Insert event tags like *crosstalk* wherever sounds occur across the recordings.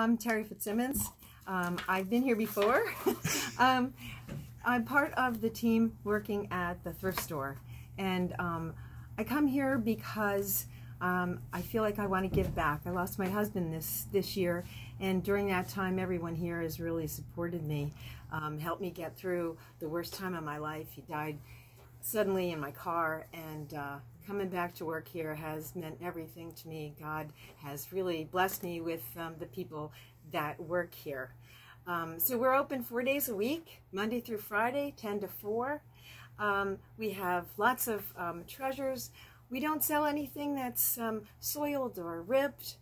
I'm Terry Fitzsimmons. Um, I've been here before. *laughs* um, I'm part of the team working at the thrift store. And um, I come here because um, I feel like I want to give back. I lost my husband this, this year, and during that time, everyone here has really supported me, um, helped me get through the worst time of my life. He died suddenly in my car and uh, coming back to work here has meant everything to me. God has really blessed me with um, the people that work here. Um, so we're open four days a week, Monday through Friday, 10 to 4. Um, we have lots of um, treasures. We don't sell anything that's um, soiled or ripped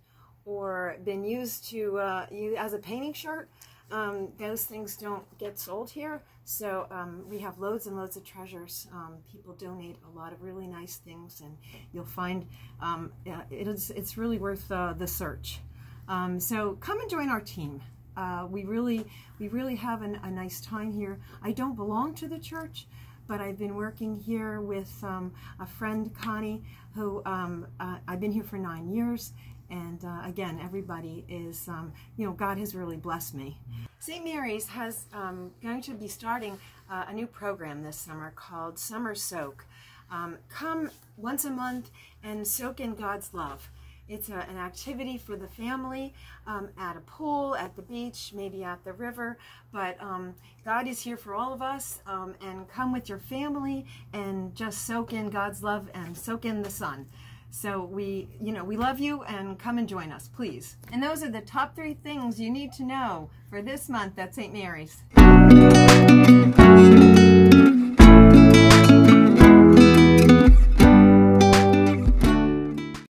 or been used to uh, use as a painting shirt. Um, those things don't get sold here, so um, we have loads and loads of treasures. Um, people donate a lot of really nice things, and you'll find um, uh, it is, it's really worth uh, the search. Um, so come and join our team. Uh, we really we really have an, a nice time here. I don't belong to the church, but I've been working here with um, a friend, Connie, who um, uh, I've been here for nine years. And uh, again, everybody is, um, you know, God has really blessed me. St. Mary's has um, going to be starting uh, a new program this summer called Summer Soak. Um, come once a month and soak in God's love. It's a, an activity for the family um, at a pool, at the beach, maybe at the river. But um, God is here for all of us. Um, and come with your family and just soak in God's love and soak in the sun. So we, you know, we love you and come and join us, please. And those are the top three things you need to know for this month at St. Mary's.